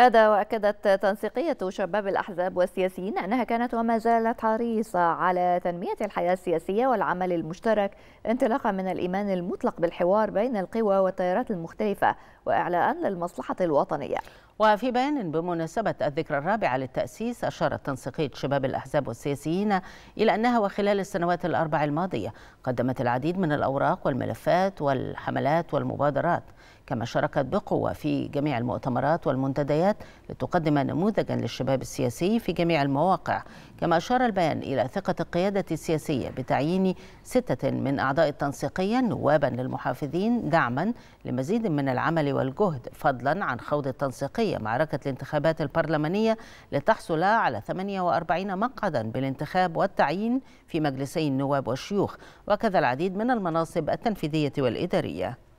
هذا وأكدت تنسيقية شباب الأحزاب والسياسيين أنها كانت وما زالت حريصة على تنمية الحياة السياسية والعمل المشترك انطلاقا من الإيمان المطلق بالحوار بين القوى والتيارات المختلفة وإعلاء للمصلحة الوطنية وفي بيان بمناسبة الذكرى الرابعة للتأسيس أشارت تنسيقية شباب الأحزاب والسياسيين إلى أنها وخلال السنوات الأربع الماضية قدمت العديد من الأوراق والملفات والحملات والمبادرات كما شاركت بقوة في جميع المؤتمرات والمنتديات الانتخابات لتقدم نموذجا للشباب السياسي في جميع المواقع كما أشار البيان إلى ثقة القيادة السياسية بتعيين ستة من أعضاء التنسيقية نوابا للمحافظين دعما لمزيد من العمل والجهد فضلا عن خوض التنسيقية معركة الانتخابات البرلمانية لتحصل على 48 مقعدا بالانتخاب والتعيين في مجلسي النواب والشيوخ وكذا العديد من المناصب التنفيذية والإدارية